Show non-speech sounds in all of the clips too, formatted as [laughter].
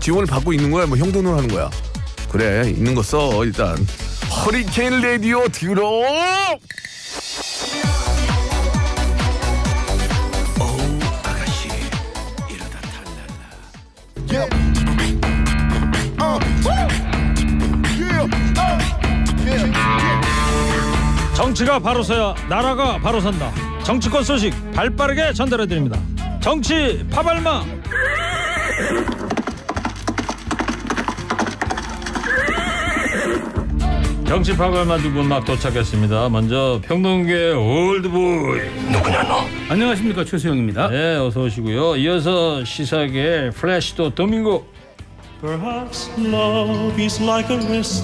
지원을 받고 있는 거야? 뭐형돈을 하는 거야? 그래 있는 거써 일단 허리케인 레디오 들로 정치가 바로 서야 나라가 바로 산다. 정치권 소식 발빠르게 전달해 드립니다. 정치 파발마. 정치 파괴만 두분 막 도착했습니다. 먼저 평론계 올드보이 누구냐 너? 안녕하십니까 최수영입니다. 네 어서 오시고요. 이어서 시사계 플래시도 도밍고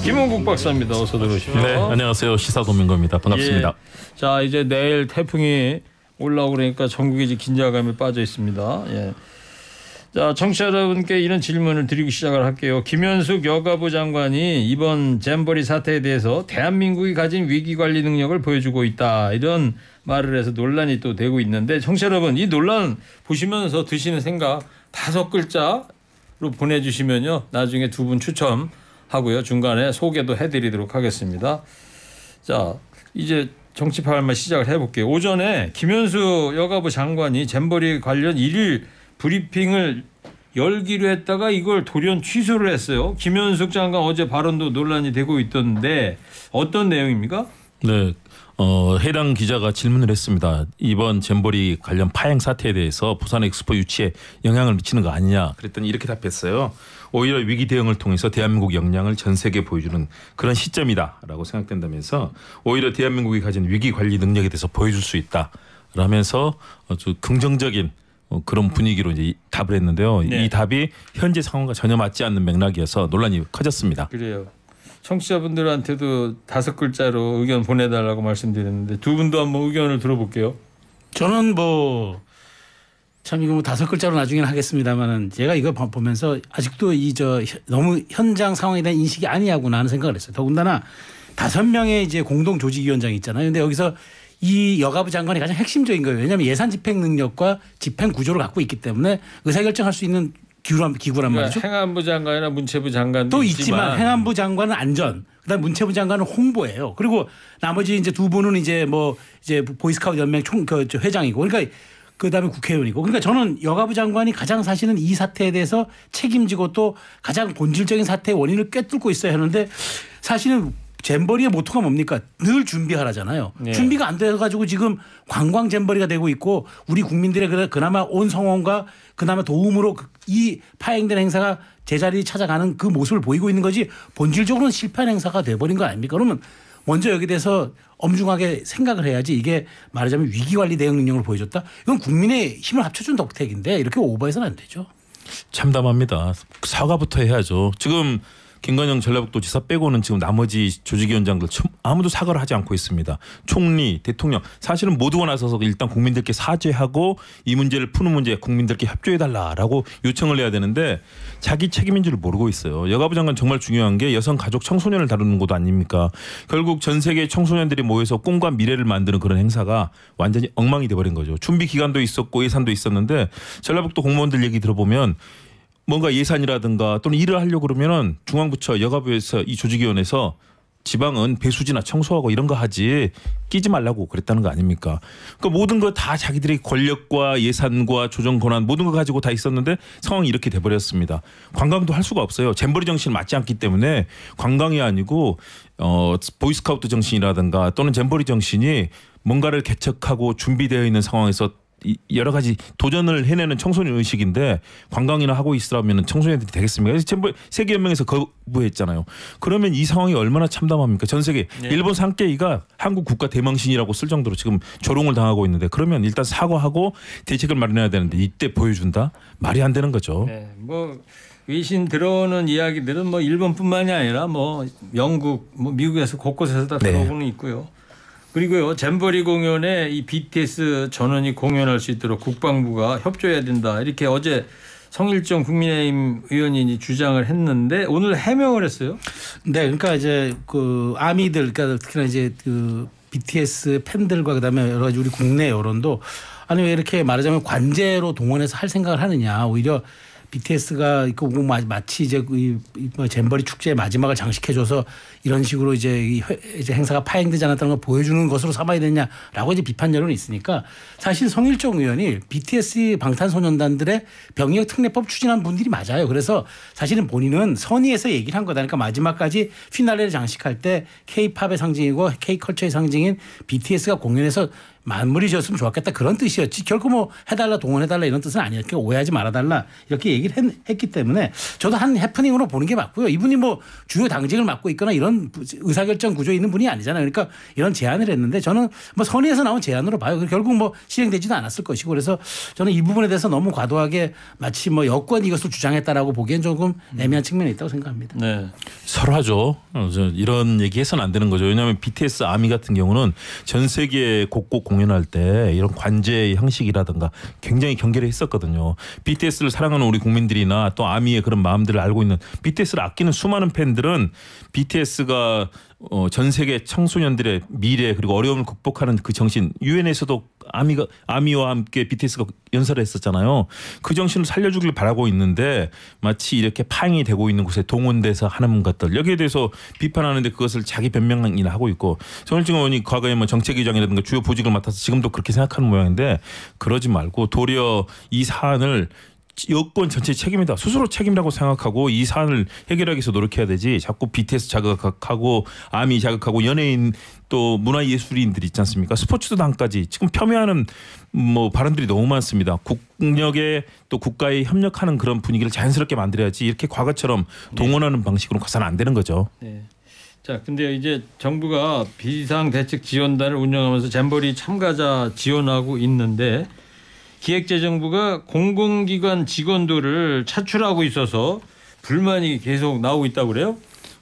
김원국 박사입니다. 어서 들어오십시오. 네 안녕하세요 시사 도민고입니다. 반갑습니다. 예, 자 이제 내일 태풍이 올라오니까 그러니까 전국이 긴장감에 빠져 있습니다. 예. 자, 청취자 여러분께 이런 질문을 드리기 시작을 할게요. 김현숙 여가부 장관이 이번 잼버리 사태에 대해서 대한민국이 가진 위기 관리 능력을 보여주고 있다. 이런 말을 해서 논란이 또 되고 있는데 청취자 여러분 이 논란 보시면서 드시는 생각 다섯 글자로 보내주시면요. 나중에 두 분 추첨하고요. 중간에 소개도 해드리도록 하겠습니다. 자, 이제 정치파할만 시작을 해볼게요. 오전에 김현수 여가부 장관이 잼버리 관련 일일 브리핑을 열기로 했다가 이걸 돌연 취소를 했어요. 김현숙 장관 어제 발언도 논란이 되고 있던데 어떤 내용입니까? 네. 어, 해당 기자가 질문을 했습니다. 이번 잼버리 관련 파행 사태에 대해서 부산 엑스포 유치에 영향을 미치는 거 아니냐 그랬더니 이렇게 답했어요. 오히려 위기 대응을 통해서 대한민국 역량을 전 세계에 보여주는 그런 시점이다라고 생각된다면서 오히려 대한민국이 가진 위기 관리 능력에 대해서 보여줄 수 있다. 라면서 아주 긍정적인 어, 그런 분위기로 이제 답을 했는데요. 네. 이 답이 현재 상황과 전혀 맞지 않는 맥락이어서 논란이 커졌습니다. 그래요. 청취자분들한테도 다섯 글자로 의견 보내달라고 말씀드렸는데 두 분도 한번 의견을 들어볼게요. 저는 뭐참 이거 뭐 다섯 글자로 나중에는 하겠습니다만은 제가 이거 보면서 아직도 이 저 너무 현장 상황에 대한 인식이 아니하구나 하는 생각을 했어요. 더군다나 다섯 명의 이제 공동 조직위원장이 있잖아요. 근데 여기서 이 여가부 장관이 가장 핵심적인 거예요. 왜냐하면 예산 집행 능력과 집행 구조를 갖고 있기 때문에 의사결정할 수 있는 기구란, 기구란 그러니까 말이죠. 행안부 장관이나 문체부 장관도 있지만, 있지만 행안부 장관은 안전, 그다음 문체부 장관은 홍보예요. 그리고 나머지 이제 두 분은 이제 뭐 이제 보이스카우트 연맹 총그 회장이고 그러니까 그다음에 국회의원이고 그러니까 저는 여가부 장관이 가장 사실은 이 사태에 대해서 책임지고 또 가장 본질적인 사태의 원인을 꿰뚫고 있어야 하는데 사실은 잼버리의 모토가 뭡니까? 늘 준비하라잖아요. 예. 준비가 안 돼가지고 지금 관광 잼버리가 되고 있고 우리 국민들의 그나마 온 성원과 그나마 도움으로 그, 이 파행된 행사가 제자리 찾아가는 그 모습을 보이고 있는 거지 본질적으로는 실패한 행사가 돼버린 거 아닙니까? 그러면 먼저 여기 대해서 엄중하게 생각을 해야지 이게 말하자면 위기관리 대응 능력을 보여줬다. 이건 국민의 힘을 합쳐준 덕택인데 이렇게 오버해서는 안 되죠. 참담합니다. 사과부터 해야죠. 지금 김관영 전라북도지사 빼고는 지금 나머지 조직위원장들 아무도 사과를 하지 않고 있습니다. 총리, 대통령 사실은 모두가 나서서 일단 국민들께 사죄하고 이 문제를 푸는 문제 국민들께 협조해달라라고 요청을 해야 되는데 자기 책임인 줄 모르고 있어요. 여가부 장관 정말 중요한 게 여성, 가족, 청소년을 다루는 곳 아닙니까? 결국 전 세계 청소년들이 모여서 꿈과 미래를 만드는 그런 행사가 완전히 엉망이 돼버린 거죠. 준비 기간도 있었고 예산도 있었는데 전라북도 공무원들 얘기 들어보면 뭔가 예산이라든가 또는 일을 하려고 그러면은 중앙부처 여가부에서 이 조직위원회에서 지방은 배수지나 청소하고 이런 거 하지 끼지 말라고 그랬다는 거 아닙니까? 그러니까 모든 거 다 자기들의 권력과 예산과 조정 권한 모든 거 가지고 다 있었는데 상황이 이렇게 돼 버렸습니다. 관광도 할 수가 없어요. 잼버리 정신 맞지 않기 때문에 관광이 아니고 어 보이스카우트 정신이라든가 또는 잼버리 정신이 뭔가를 개척하고 준비되어 있는 상황에서 여러 가지 도전을 해내는 청소년 의식인데 관광이나 하고 있으라면 청소년들이 되겠습니까? 그래서 세계연맹에서 거부했잖아요. 그러면 이 상황이 얼마나 참담합니까? 전 세계 네. 일본 상케이가 한국 국가 대망신이라고 쓸 정도로 지금 조롱을 당하고 있는데 그러면 일단 사과하고 대책을 마련해야 되는데 이때 보여준다 말이 안 되는 거죠. 네, 뭐 외신 들어오는 이야기들은 뭐 일본뿐만이 아니라 뭐 영국, 뭐 미국에서 곳곳에서 다 네. 들어오고는 있고요. 그리고요 잼버리 공연에 이 BTS 전원이 공연할 수 있도록 국방부가 협조해야 된다 이렇게 어제 성일정 국민의힘 의원이 주장을 했는데 오늘 해명을 했어요. 네, 그러니까 이제 그 아미들, 그러니까 특히나 이제 그 BTS 팬들과 그다음에 여러 가지 우리 국내 여론도 아니 왜 이렇게 말하자면 관제로 동원해서 할 생각을 하느냐 오히려 BTS가 그 뭐 마치 이제 그 뭐 잼버리 축제의 마지막을 장식해줘서 이런 식으로 이제, 이제 행사가 파행되지 않았다는 걸 보여주는 것으로 삼아야 되냐라고 이제 비판 여론이 있으니까 사실 성일종 의원이 BTS 방탄소년단들의 병역 특례법 추진한 분들이 맞아요. 그래서 사실은 본인은 선의에서 얘기를 한 거다. 그러니까 마지막까지 피날레를 장식할 때 K-팝의 상징이고 K-컬처의 상징인 BTS가 공연에서 만물이셨으면 좋았겠다 그런 뜻이었지 결코 뭐 해달라 동원해달라 이런 뜻은 아니었고 오해하지 말아달라 이렇게 얘기를 했, 기 때문에 저도 한 해프닝으로 보는 게 맞고요. 이분이 뭐 주요 당직을 맡고 있거나 이런 의사결정 구조에 있는 분이 아니잖아요. 그러니까 이런 제안을 했는데 저는 뭐 선의에서 나온 제안으로 봐요. 결국 뭐 실행되지도 않았을 것이고 그래서 저는 이 부분에 대해서 너무 과도하게 마치 뭐 여권 이것을 주장했다라고 보기엔 조금 애매한 측면이 있다고 생각합니다. 네, 설화죠. 이런 얘기해서는 안 되는 거죠. 왜냐하면 BTS 아미 같은 경우는 전 세계 곳곳 공 공연할 때 이런 관제 형식이라든가 굉장히 경계를 했었거든요. BTS를 사랑하는 우리 국민들이나 또 아미의 그런 마음들을 알고 있는 BTS를 아끼는 수많은 팬들은 BTS가 어, 전 세계 청소년들의 미래 그리고 어려움을 극복하는 그 정신 유엔에서도 아미가 아미와 함께 BTS가 연설했었잖아요. 을그 정신을 살려주길 바라고 있는데 마치 이렇게 팡이 되고 있는 곳에 동원돼서 하는 것들 여기에 대해서 비판하는데 그것을 자기 변명이나 하고 있고 정일정 의원이 과거에 뭐 정책위장이라든가 주요 보직을 맡아서 지금도 그렇게 생각하는 모양인데 그러지 말고 도리어 이 사안을 여권 전체 책임이다. 스스로 책임이라고 생각하고 이 사안을 해결하기 위해서 노력해야 되지. 자꾸 BTS 자극하고 아미 자극하고 연예인 또 문화예술인들 있지 않습니까? 스포츠도 당까지 지금 폄훼하는 뭐 발언들이 너무 많습니다. 국력에 또 국가에 협력하는 그런 분위기를 자연스럽게 만들어야지 이렇게 과거처럼 네. 동원하는 네. 방식으로 가서는 안 되는 거죠. 네. 자, 근데 이제 정부가 비상 대책 지원단을 운영하면서 잼버리 참가자 지원하고 있는데 기획재정부가 공공기관 직원들을 차출하고 있어서 불만이 계속 나오고 있다고 그래요?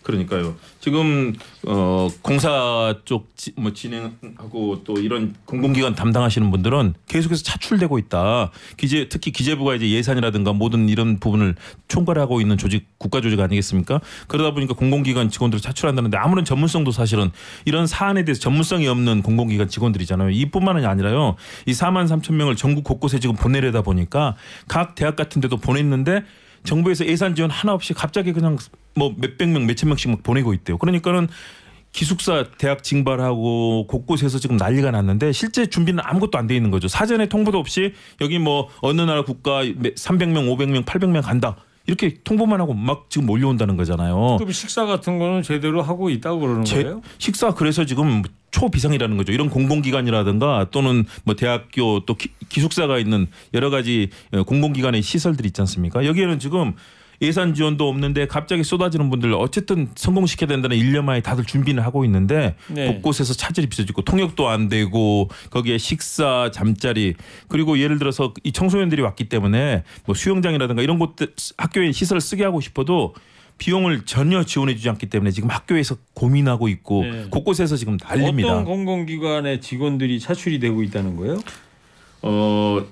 그러니까요. 지금 어, 공사 쪽 뭐 진행하고 또 이런 공공기관 담당하시는 분들은 계속해서 차출되고 있다. 기재 특히 기재부가 이제 예산이라든가 모든 이런 부분을 총괄하고 있는 조직 국가 조직 아니겠습니까? 그러다 보니까 공공기관 직원들을 차출한다는데 아무런 전문성도 사실은 이런 사안에 대해서 전문성이 없는 공공기관 직원들이잖아요. 이뿐만이 아니라요. 이 4만 3천 명을 전국 곳곳에 지금 보내려다 보니까 각 대학 같은 데도 보냈는데 정부에서 예산 지원 하나 없이 갑자기 그냥 뭐 몇백 명, 몇천 명씩 막 보내고 있대요. 그러니까는 기숙사 대학 징발하고 곳곳에서 지금 난리가 났는데 실제 준비는 아무것도 안 돼 있는 거죠. 사전에 통보도 없이 여기 뭐 어느 나라 국가 300명, 500명, 800명 간다. 이렇게 통보만 하고 막 지금 몰려온다는 거잖아요. 그럼 식사 같은 거는 제대로 하고 있다고 그러는 제, 거예요? 식사 그래서 지금 초비상이라는 거죠. 이런 공공기관이라든가 또는 뭐 대학교 또 기, 기숙사가 있는 여러 가지 공공기관의 시설들이 있지 않습니까? 여기에는 지금 예산 지원도 없는데 갑자기 쏟아지는 분들 어쨌든 성공시켜야 된다는 일념하에 다들 준비는 하고 있는데 네. 곳곳에서 차질이 빚어지고 통역도 안 되고 거기에 식사 잠자리 그리고 예를 들어서 이 청소년들이 왔기 때문에 뭐 수영장이라든가 이런 곳들 학교에 시설을 쓰게 하고 싶어도 비용을 전혀 지원해주지 않기 때문에 지금 학교에서 고민하고 있고 네. 곳곳에서 지금 난립니다. 어떤 공공기관의 직원들이 차출이 되고 있다는 거예요? 어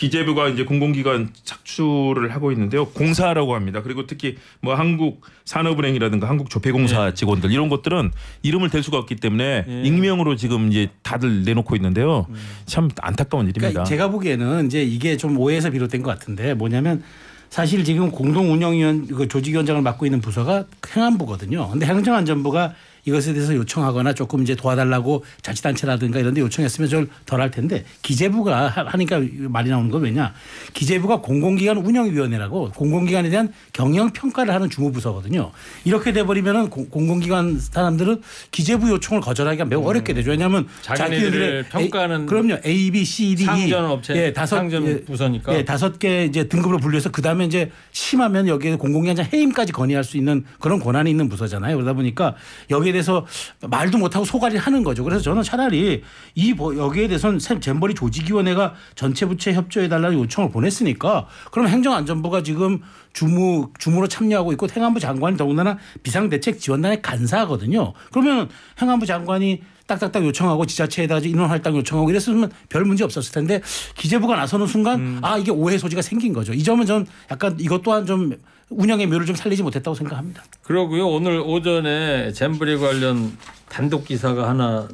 기재부가 이제 공공기관 착수를 하고 있는데요. 공사라고 합니다. 그리고 특히 뭐 한국 산업은행이라든가 한국 조폐공사 예. 직원들 이런 것들은 이름을 댈 수가 없기 때문에 예. 익명으로 지금 이제 다들 내놓고 있는데요. 음. 참 안타까운 일입니다. 그러니까 제가 보기에는 이제 이게 좀 오해에서 비롯된 것 같은데 뭐냐면 사실 지금 공동운영위원 그 조직위원장을 맡고 있는 부서가 행안부거든요. 근데 행정안전부가 이것에 대해서 요청하거나 조금 이제 도와달라고 자치단체라든가 이런 데 요청했으면 좀덜할 텐데 기재부가 하니까 말이 나오는 건 왜냐. 기재부가 공공기관 운영위원회라고 공공기관에 대한 경영평가를 하는 주무부서거든요. 이렇게 돼버리면은 공공기관 사람들은 기재부 요청을 거절하기가 매우 음. 어렵게 되죠. 왜냐하면 자기네들의 평가는 A, 그럼요. A, B, C, D, e. 상전 업체 예, 다섯 상전 부서니까 예, 다섯 개 이제 등급으로 분류해서 그 다음에 이제 심하면 여기에 공공기관장 해임까지 건의할 수 있는 그런 권한이 있는 부서잖아요. 그러다 보니까 여기 거기에 대해서 말도 못하고 소갈이 하는 거죠. 그래서 저는 차라리 이 여기에 대해서는 잼버리 조직위원회가 전체 부채 협조해달라는 요청을 보냈으니까 그럼 행정안전부가 지금 주무 주무로 참여하고 있고 행안부 장관이 더군다나 비상대책 지원단에 간사하거든요. 그러면 행안부 장관이 딱딱딱 요청하고 지자체에다가 인원 할당 요청하고 이랬으면 별 문제 없었을 텐데 기재부가 나서는 순간 음. 아 이게 오해 소지가 생긴 거죠. 이 점은 전 약간 이것 또한 좀 운영의 묘를 좀 살리지 못했다고 생각합니다. 그러고요 오늘 오전에 잼브리 관련 단독 기사가 하나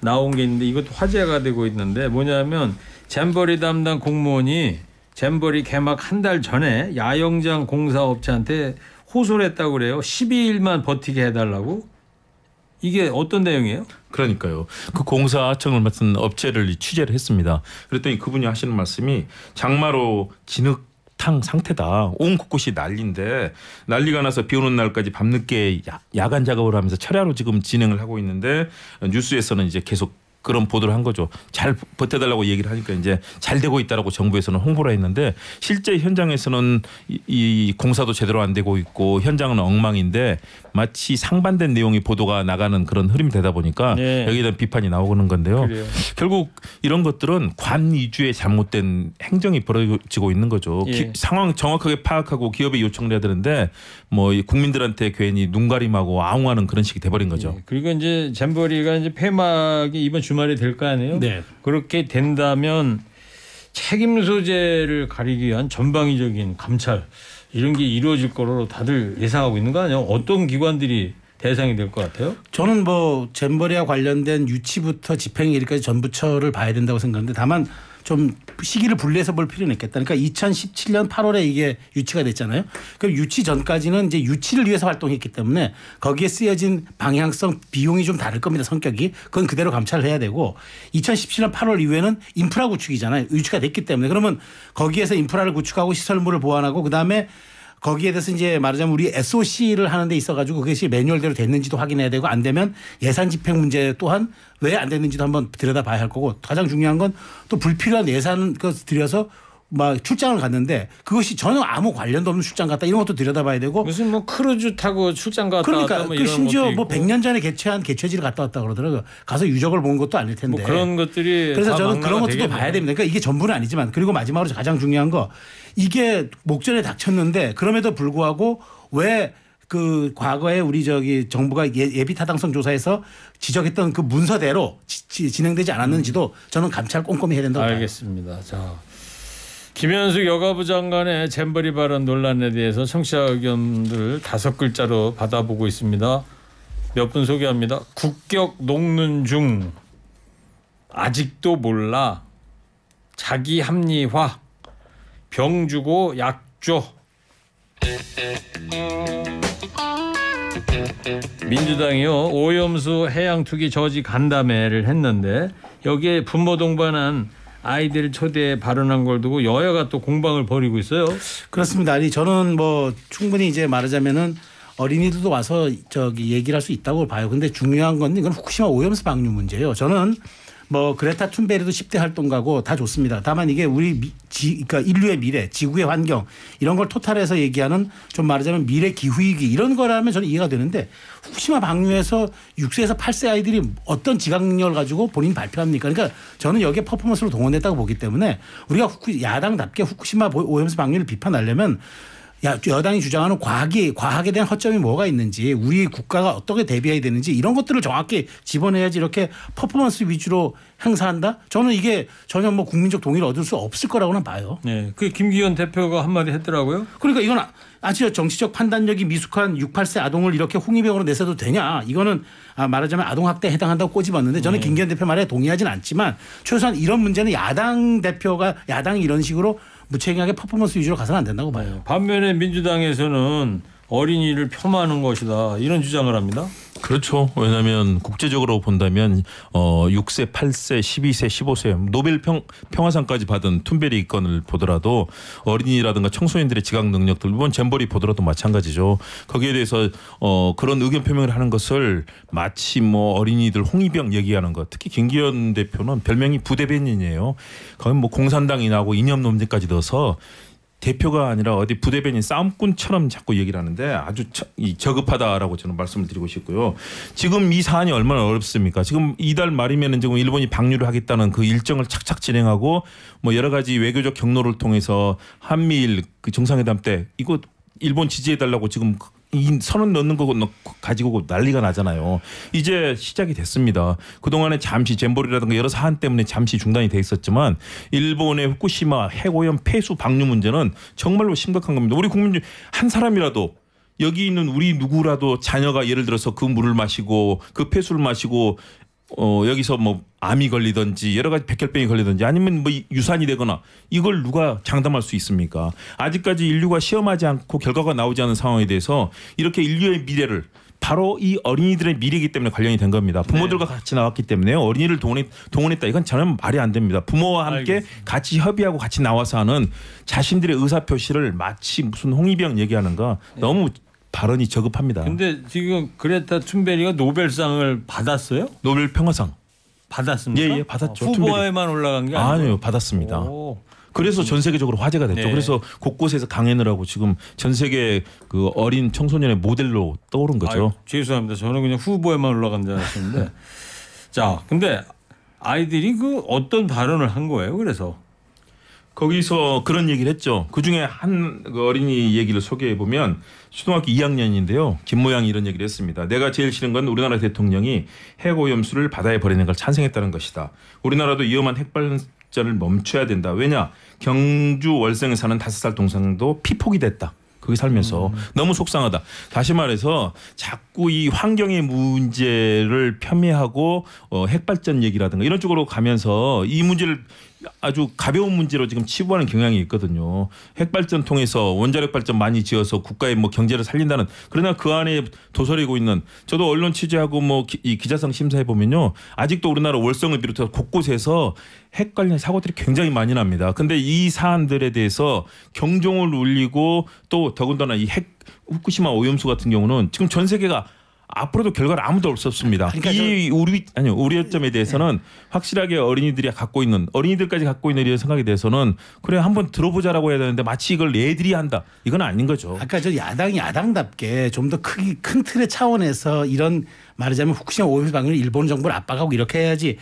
나온 게 있는데 이것도 화제가 되고 있는데 뭐냐면 잼버리 담당 공무원이 잼버리 개막 한 달 전에 야영장 공사업체한테 호소를 했다고 그래요. 12일만 버티게 해달라고. 이게 어떤 내용이에요? 그러니까요. 그 공사청을 맡은 업체를 취재를 했습니다. 그랬더니 그분이 하시는 말씀이 장마로 진흙 탕 상태다. 온 곳곳이 난리인데 난리가 나서 비 오는 날까지 밤늦게 야간 작업을 하면서 철야로 지금 진행을 하고 있는데 뉴스에서는 이제 계속 그런 보도를 한 거죠. 잘 버텨달라고 얘기를 하니까 이제 잘 되고 있다라고 정부에서는 홍보를 했는데 실제 현장에서는 이, 이 공사도 제대로 안 되고 있고 현장은 엉망인데 마치 상반된 내용이 보도가 나가는 그런 흐름이 되다 보니까 네. 여기에 대한 비판이 나오는 건데요. 그래요. 결국 이런 것들은 관 위주의 잘못된 행정이 벌어지고 있는 거죠. 예. 기, 상황 정확하게 파악하고 기업에 요청을 해야 되는데 뭐 국민들한테 괜히 눈가림하고 아웅하는 그런 식이 돼버린 거죠. 예. 그리고 이제 잼버리가 이제 폐막이 이번 주 주말이 될 거 아니에요? 네. 그렇게 된다면 책임 소재를 가리기 위한 전방위적인 감찰 이런 게 이루어질 거로 다들 예상하고 있는 거 아니에요? 어떤 기관들이 대상이 될 것 같아요? 저는 뭐 잼버리와 관련된 유치부터 집행일까지 전부처를 봐야 된다고 생각하는데 다만 좀 시기를 분리해서 볼 필요는 있겠다. 그러니까 2017년 8월에 이게 유치가 됐잖아요. 그럼 유치 전까지는 이제 유치를 위해서 활동했기 때문에 거기에 쓰여진 방향성 비용이 좀 다를 겁니다. 성격이. 그건 그대로 감찰을 해야 되고 2017년 8월 이후에는 인프라 구축이잖아요. 유치가 됐기 때문에 그러면 거기에서 인프라를 구축하고 시설물을 보완하고 그다음에 거기에 대해서 이제 말하자면 우리 SOC를 하는 데 있어 가지고 그것이 매뉴얼대로 됐는지도 확인해야 되고 안 되면 예산 집행 문제 또한 왜 안 됐는지도 한번 들여다봐야 할 거고 가장 중요한 건 또 불필요한 예산 그 들여서 막 출장을 갔는데 그것이 전혀 아무 관련도 없는 출장 갔다 이런 것도 들여다봐야 되고 무슨 뭐 크루즈 타고 출장 갔다 그러니까 뭐 그 심지어 뭐 100년 전에 개최한 개최지를 갔다 왔다 그러더라고요. 가서 유적을 본 것도 아닐 텐데. 뭐 그런 것들이 그래서 저는 그런 것도 봐야 됩니다. 그러니까 이게 전부는 아니지만 그리고 마지막으로 가장 중요한 거 이게 목전에 닥쳤는데 그럼에도 불구하고 왜 그 과거에 우리 저기 정부가 예, 예비 타당성 조사에서 지적했던 그 문서대로 지, 진행되지 않았는지도 음. 저는 감찰 꼼꼼히 해야 된다고 알겠습니다. 봐요. 자. 김현숙 여가부 장관의 잼버리 발언 논란에 대해서 청취자 의견들을 다섯 글자로 받아보고 있습니다. 몇 분 소개합니다. 국격 녹는 중 아직도 몰라 자기 합리화 병 주고 약 줘. 민주당이요 오염수 해양 투기 저지 간담회를 했는데 여기에 분모 동반한 아이들 초대에 발언한 걸 두고 여야가 또 공방을 벌이고 있어요. 그렇습니다. 아니 저는 뭐 충분히 이제 말하자면은 어린이들도 와서 저기 얘기를 할 수 있다고 봐요. 근데 중요한 건 이건 후쿠시마 오염수 방류 문제예요. 저는 뭐 그레타 툰베리도 10대 활동가고 다 좋습니다. 다만 이게 우리 미, 지, 그러니까 인류의 미래, 지구의 환경 이런 걸 토탈해서 얘기하는 좀 말하자면 미래 기후위기 이런 거라면 저는 이해가 되는데 후쿠시마 방류에서 6세에서 8세 아이들이 어떤 지각력을 가지고 본인 발표합니까? 그러니까 저는 여기에 퍼포먼스로 동원했다고 보기 때문에 우리가 후쿠, 야당답게 후쿠시마 오염수 방류를 비판하려면 야 여당이 주장하는 과학이 과학에 대한 허점이 뭐가 있는지 우리 국가가 어떻게 대비해야 되는지 이런 것들을 정확히 집어내야지 이렇게 퍼포먼스 위주로 행사한다? 저는 이게 전혀 뭐 국민적 동의를 얻을 수 없을 거라고는 봐요. 네, 그 김기현 대표가 한마디 했더라고요. 그러니까 이건 아, 아주 정치적 판단력이 미숙한 6, 8세 아동을 이렇게 홍위병으로 내세도 되냐? 이거는 아, 말하자면 아동학대에 해당한다고 꼬집었는데 저는 네. 김기현 대표 말에 동의하진 않지만 최소한 이런 문제는 야당 대표가 야당이 이런 식으로 무책임하게 퍼포먼스 위주로 가서는 안 된다고 봐요. 반면에 민주당에서는 어린이를 폄하하는 것이다 이런 주장을 합니다. 그렇죠. 왜냐하면 국제적으로 본다면 어 6세, 8세, 12세, 15세 노벨 평, 평화상까지 받은 툰베리 건을 보더라도 어린이라든가 청소년들의 지각 능력들 이번 잼버리 보더라도 마찬가지죠. 거기에 대해서 어 그런 의견 표명을 하는 것을 마치 뭐 어린이들 홍위병 얘기하는 것 특히 김기현 대표는 별명이 부대변인이에요. 거의 뭐 공산당이 나고 이념 논쟁까지 넣어서 대표가 아니라 어디 부대변인 싸움꾼처럼 자꾸 얘기를 하는데 아주 저급하다라고 저는 말씀을 드리고 싶고요. 지금 이 사안이 얼마나 어렵습니까? 지금 이달 말이면 지금 일본이 방류를 하겠다는 그 일정을 착착 진행하고 뭐 여러 가지 외교적 경로를 통해서 한미일 그 정상회담 때 이거 일본 지지해 달라고 지금 이 선언 넣는 거 가지고 난리가 나잖아요. 이제 시작이 됐습니다. 그동안에 잠시 잼버리라든가 여러 사안 때문에 잠시 중단이 돼 있었지만 일본의 후쿠시마 핵오염 폐수 방류 문제는 정말로 심각한 겁니다. 우리 국민 중 한 사람이라도 여기 있는 우리 누구라도 자녀가 예를 들어서 그 물을 마시고 그 폐수를 마시고 어 여기서 뭐 암이 걸리든지 여러 가지 백혈병이 걸리든지 아니면 뭐 유산이 되거나 이걸 누가 장담할 수 있습니까? 아직까지 인류가 시험하지 않고 결과가 나오지 않은 상황에 대해서 이렇게 인류의 미래를 바로 이 어린이들의 미래이기 때문에 관련이 된 겁니다. 부모들과 네. 같이 나왔기 때문에 어린이를 동원했, 동원했다 이건 전혀 말이 안 됩니다. 부모와 함께 알겠습니다. 같이 협의하고 같이 나와서 하는 자신들의 의사 표시를 마치 무슨 홍위병 얘기하는가 네. 너무 발언이 저급합니다. 근데 지금 그레타 툰베리가 노벨상을 받았어요? 노벨 평화상 받았습니까? 예, 예 받았죠. 아, 후보에만 올라간 게 아니고요. 아니요, 받았습니다. 오. 그래서 전 세계적으로 화제가 됐죠. 네. 그래서 곳곳에서 강연을 하고 지금 전 세계 그 어린 청소년의 모델로 떠오른 거죠. 아, 죄송합니다. 저는 그냥 후보에만 올라간 줄 알았는데. [laughs] 자, 근데 아이들이 그 어떤 발언을 한 거예요? 그래서 거기서 그런 얘기를 했죠. 그 중에 한 어린이 얘기를 소개해 보면 초등학교 2학년인데요. 김모양이 이런 얘기를 했습니다. 내가 제일 싫은 건 우리나라 대통령이 핵오염수를 바다에 버리는 걸 찬성했다는 것이다. 우리나라도 위험한 핵발전을 멈춰야 된다. 왜냐? 경주 월성에 사는 5살 동생도 피폭이 됐다. 거기 살면서 음. 너무 속상하다. 다시 말해서 자꾸 이 환경의 문제를 폄훼하고 어, 핵발전 얘기라든가 이런 쪽으로 가면서 이 문제를 아주 가벼운 문제로 지금 치부하는 경향이 있거든요. 핵발전 통해서 원자력 발전 많이 지어서 국가의 뭐 경제를 살린다는 그러나 그 안에 도설이고 있는 저도 언론 취재하고 뭐 이 기자상 심사해 보면요. 아직도 우리나라 월성을 비롯해서 곳곳에서 핵 관련 사고들이 굉장히 많이 납니다. 근데 이 사안들에 대해서 경종을 울리고 또 더군다나 이 핵 후쿠시마 오염수 같은 경우는 지금 전 세계가 앞으로도 결과를 아무도 없었습니다. 그러니까 이 우리 아니요 우려점에 대해서는 확실하게 어린이들이 갖고 있는 어린이들까지 갖고 있는 이런 생각에 대해서는 그래 한번 들어보자라고 해야 되는데 마치 이걸 얘들이 한다 이건 아닌 거죠. 아까 저 야당이 야당답게 좀 더 크기 큰 틀의 차원에서 이런 말하자면 후쿠시마 오염수 방을 일본 정부를 압박하고 이렇게 해야지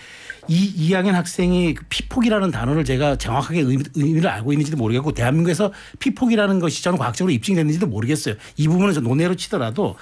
이 2학년 학생이 피폭이라는 단어를 제가 정확하게 의미, 를 알고 있는지도 모르겠고 대한민국에서 피폭이라는 것이 저는 과학적으로 입증됐는지도 모르겠어요. 이 부분은 논외로 치더라도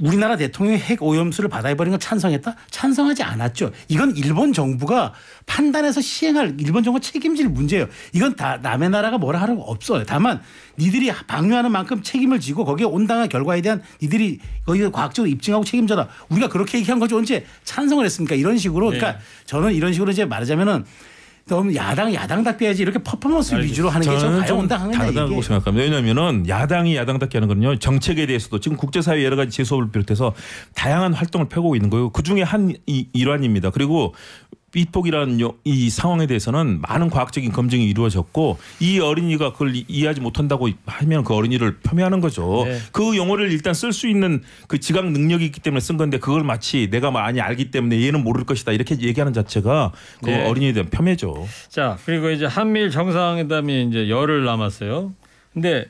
우리나라 대통령이 핵 오염수를 받아버린 걸 찬성했다? 찬성하지 않았죠. 이건 일본 정부가 판단해서 시행할 일본 정부 책임질 문제예요. 이건 다 남의 나라가 뭐라 하라고 없어요. 다만 니들이 방류하는 만큼 책임을 지고 거기에 온당한 결과에 대한 니들이 거기 에 과학적으로 입증하고 책임져라. 우리가 그렇게 얘기한 거죠. 언제 찬성을 했습니까? 이런 식으로. 네. 그러니까 저는 이런 식으로 이제 말하자면은 너무 야당 야당답게 해야지 이렇게 퍼포먼스 알니 위주로 하는 게좀 과연 온당하냐 다르다고 생각합니다. 왜냐하면은 야당이 야당답게 하는 건요 정책에 대해서도 지금 국제사회 여러 가지 제소를 비롯해서 다양한 활동을 펴고 있는 거예요. 그 중에 한 일환입니다. 그리고 삐폭이라는 이 상황에 대해서는 많은 과학적인 검증이 이루어졌고 이 어린이가 그걸 이해하지 못한다고 하면 그 어린이를 폄훼하는 거죠. 네. 그 용어를 일단 쓸 수 있는 그 지각 능력이 있기 때문에 쓴 건데 그걸 마치 내가 많이 알기 때문에 얘는 모를 것이다 이렇게 얘기하는 자체가 그 네. 어린이에 대한 폄훼죠. 자 그리고 이제 한미일 정상회담이 이제 열흘 남았어요. 근데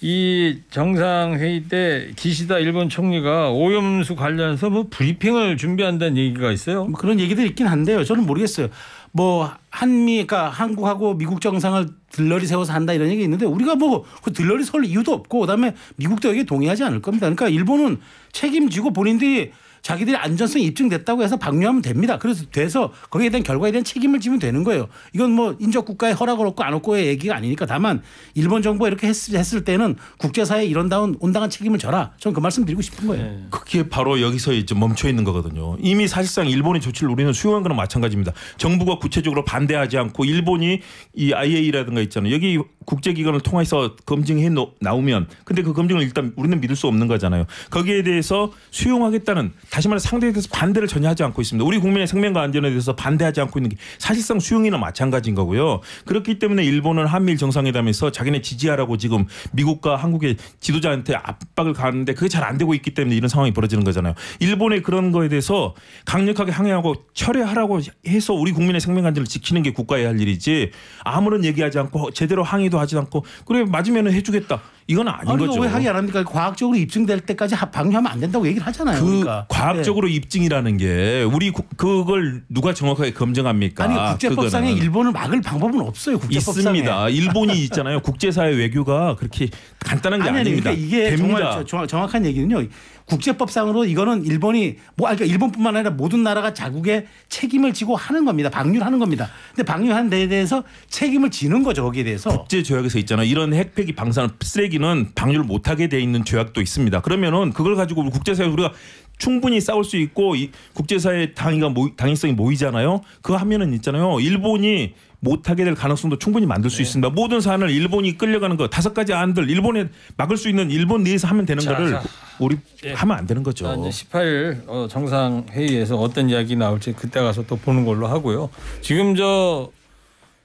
이 정상회의 때 기시다 일본 총리가 오염수 관련해서 뭐 브리핑을 준비한다는 얘기가 있어요. 뭐 그런 얘기도 있긴 한데요. 저는 모르겠어요. 뭐 한미 그러니까 한국하고 미국 정상을 들러리 세워서 한다 이런 얘기 있는데 우리가 뭐 그 들러리 설 이유도 없고 그다음에 미국도 여기에 동의하지 않을 겁니다. 그러니까 일본은 책임지고 본인들이 자기들이 안전성이 입증됐다고 해서 방류하면 됩니다. 그래서 돼서 거기에 대한 결과에 대한 책임을 지면 되는 거예요. 이건 뭐 인적 국가의 허락을 얻고 안 얻고의 얘기가 아니니까 다만 일본 정부가 이렇게 했, 했을, 때는 국제사회에 이런 다운 온당한 책임을 져라. 저는 그 말씀 드리고 싶은 거예요. 네. 그게 바로 여기서 이제 멈춰 있는 거거든요. 이미 사실상 일본의 조치를 우리는 수용한 거는 마찬가지입니다. 정부가 구체적으로 반대하지 않고 일본이 이 IA라든가 있잖아요. 여기 국제기관을 통해서 검증해 놓, 나오면 근데 그 검증을 일단 우리는 믿을 수 없는 거잖아요. 거기에 대해서 수용하겠다는 다시 말해 상대에 대해서 반대를 전혀 하지 않고 있습니다. 우리 국민의 생명과 안전에 대해서 반대하지 않고 있는 게 사실상 수용이나 마찬가지인 거고요. 그렇기 때문에 일본은 한미일 정상회담에서 자기네 지지하라고 지금 미국과 한국의 지도자한테 압박을 가는데 그게 잘 안 되고 있기 때문에 이런 상황이 벌어지는 거잖아요. 일본의 그런 거에 대해서 강력하게 항의하고 철회하라고 해서 우리 국민의 생명과 안전을 지키는 게 국가의 할 일이지 아무런 얘기하지 않고 제대로 항의도 하지 않고 그래 맞으면 해주겠다. 이건 아닌 아니, 거죠. 왜 항의 안 합니까? 과학적으로 입증될 때까지 방류하면 안 된다고 얘기를 하잖아요. 그 그러니까. 과학적으로 네. 입증이라는 게 우리 그걸 누가 정확하게 검증합니까? 아니 국제법상에 일본을 막을 방법은 없어요. 국제법상에. 있습니다. 일본이 있잖아요. 국제사회 외교가 그렇게 간단한 게 아니, 아닙니다. 그러니까 이게 됩니다. 정말 정확한 얘기는요. 국제법상으로 이거는 일본이 뭐 아, 그러니까 일본뿐만 아니라 모든 나라가 자국에 책임을 지고 하는 겁니다. 방류하는 를 겁니다. 근데 방류한 데에 대해서 책임을 지는 거죠. 거기에 대해서 국제 조약에서 있잖아. 이런 핵폐기 방사능 쓰레기는 방류를 못 하게 돼 있는 조약도 있습니다. 그러면은 그걸 가지고 국제사회 우리가 충분히 싸울 수 있고 국제사회 당위가 당위성이 모이잖아요. 그거 하면은 있잖아요. 일본이 못하게 될 가능성도 충분히 만들 수 네. 있습니다. 모든 사안을 일본이 끌려가는 거 다섯 가지 안들 일본에 막을 수 있는 일본 내에서 하면 되는 자, 거를 자. 우리 네. 하면 안 되는 거죠. 18일 어, 정상 회의에서 어떤 이야기 나올지 그때 가서 또 보는 걸로 하고요. 지금 저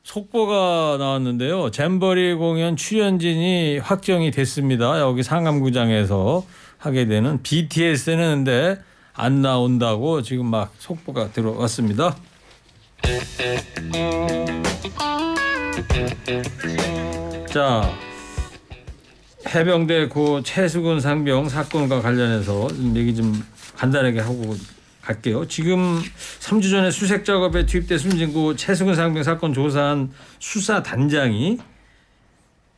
속보가 나왔는데요. 잼버리 공연 출연진이 확정이 됐습니다. 여기 상암구장에서 하게 되는 BTS는 근데 안 나온다고 지금 막 속보가 들어왔습니다. 자 해병대 고 최수근 상병 사건과 관련해서 얘기 좀 간단하게 하고 갈게요. 지금 3주 전에 수색 작업에 투입돼 숨진 고 최수근 상병 사건 조사한 수사 단장이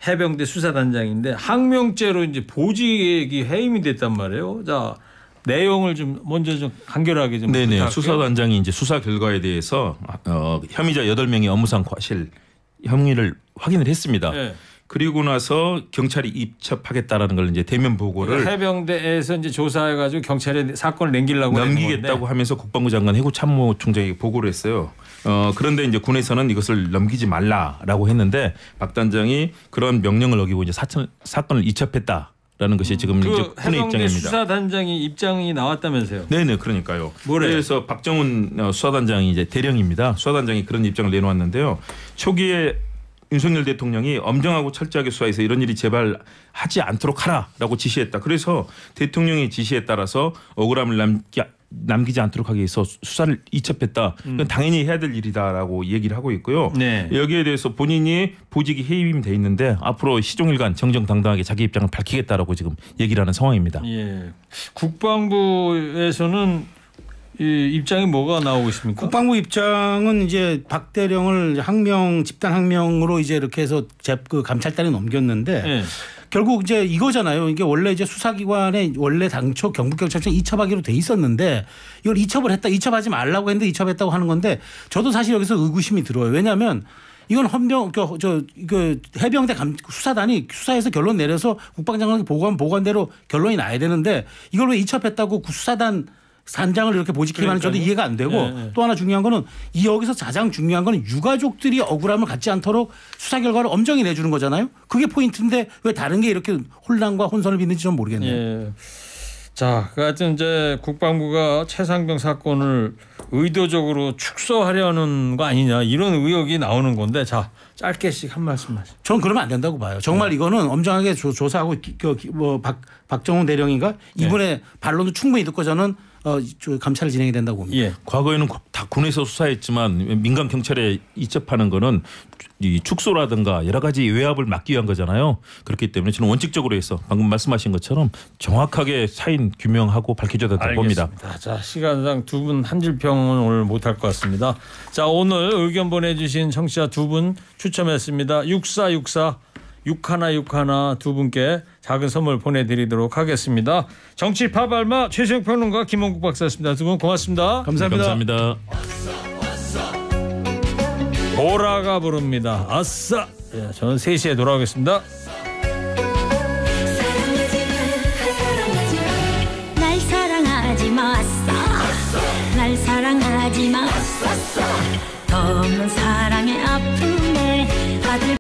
해병대 수사 단장인데 항명죄로 이제 보직이 해임이 됐단 말이에요. 자 내용을 좀 먼저 좀 간결하게 좀 네네 수사단장이 이제 수사 결과에 대해서 어, 혐의자 여덟 명의 업무상 과실 혐의를 확인을 했습니다. 네. 그리고 나서 경찰이 입첩하겠다라는 걸 이제 대면 보고를 그러니까 해병대에서 이제 조사해가지고 경찰에 사건을 남기려고 넘기겠다고 하면서 국방부 장관 해고참모총장에게 보고를 했어요. 어, 그런데 이제 군에서는 이것을 넘기지 말라라고 했는데 박 단장이 그런 명령을 어기고 이제 사천, 사건을 입첩했다 라는 것이 지금 음. 그 이제 군의 입장입니다. 수사단장이 입장이 나왔다면서요? 네네 그러니까요. 뭐래 그래서 박정훈 어, 수사단장이 이제 대령입니다. 수사단장이 그런 입장을 내놓았는데요. 초기에 윤석열 대통령이 엄정하고 철저하게 수사해서 이런 일이 제발 하지 않도록 하라라고 지시했다. 그래서 대통령의 지시에 따라서 억울함을 남기, 남기지 않도록 하기 위해서 수사를 이첩했다. 그 당연히 해야 될 일이다라고 얘기를 하고 있고요. 네. 여기에 대해서 본인이 보직이 해임이 돼 있는데 앞으로 시종일관 정정당당하게 자기 입장을 밝히겠다라고 지금 얘기를 하는 상황입니다. 예. 국방부에서는 이 입장이 뭐가 나오고 있습니까? 국방부 입장은 이제 박 대령을 항명 집단 항명으로 이제 이렇게 해서 제그 감찰단에 넘겼는데 예. 결국 이제 이거잖아요. 이게 원래 이제 수사기관에 원래 당초 경북경찰청 이첩하기로 돼 있었는데 이걸 이첩을 했다, 이첩하지 말라고 했는데 이첩했다고 하는 건데 저도 사실 여기서 의구심이 들어요. 왜냐하면 이건 헌병 저그 저, 그 해병대 감, 수사단이 수사에서 결론 내려서 국방장관이 보고한 보관대로 결론이 나야 되는데 이걸 왜 이첩했다고 그 수사단 산장을 이렇게 보직기만 저도 이해가 안 되고 네. 또 하나 중요한 거는 이 여기서 가장 중요한 거는 유가족들이 억울함을 갖지 않도록 수사 결과를 엄정히 내주는 거잖아요. 그게 포인트인데 왜 다른 게 이렇게 혼란과 혼선을 빚는지 좀 모르겠네요. 네. 자, 그 하여튼 이제 국방부가 최상병 사건을 의도적으로 축소하려는 거 아니냐 이런 의혹이 나오는 건데 자 짧게씩 한 말씀만. 전 그러면 안 된다고 봐요. 정말 네. 이거는 엄정하게 조, 사하고 그 기, 뭐 박, 박정훈 대령인가 네. 이분의 네. 반론도 충분히 듣고 저는 어, 감찰을 진행해 된다고 봅니다. 예, 과거에는 다 군에서 수사했지만 민간 경찰에 이첩하는 거는 이 축소라든가 여러 가지 외압을 막기 위한 거잖아요. 그렇기 때문에 저는 원칙적으로 해서 방금 말씀하신 것처럼 정확하게 사인 규명하고 밝혀져야 된다고 봅니다. 자 시간상 두 분한줄 평은 오늘 못할 것 같습니다. 자 오늘 의견 보내주신 청취자 두분 추첨했습니다. 6464 육하나 육하나 두 분께 작은 선물 보내드리도록 하겠습니다. 정치 파발마 최수영 평론가 김원국 박사였습니다. 두 분 고맙습니다. 네, 감사합니다. 네, 감사합니다. 보라가 부릅니다. 아싸. 예, 저는 3시에 돌아오겠습니다. 사랑하지 마. 아싸. 아싸. 더없는 사랑의 아픔에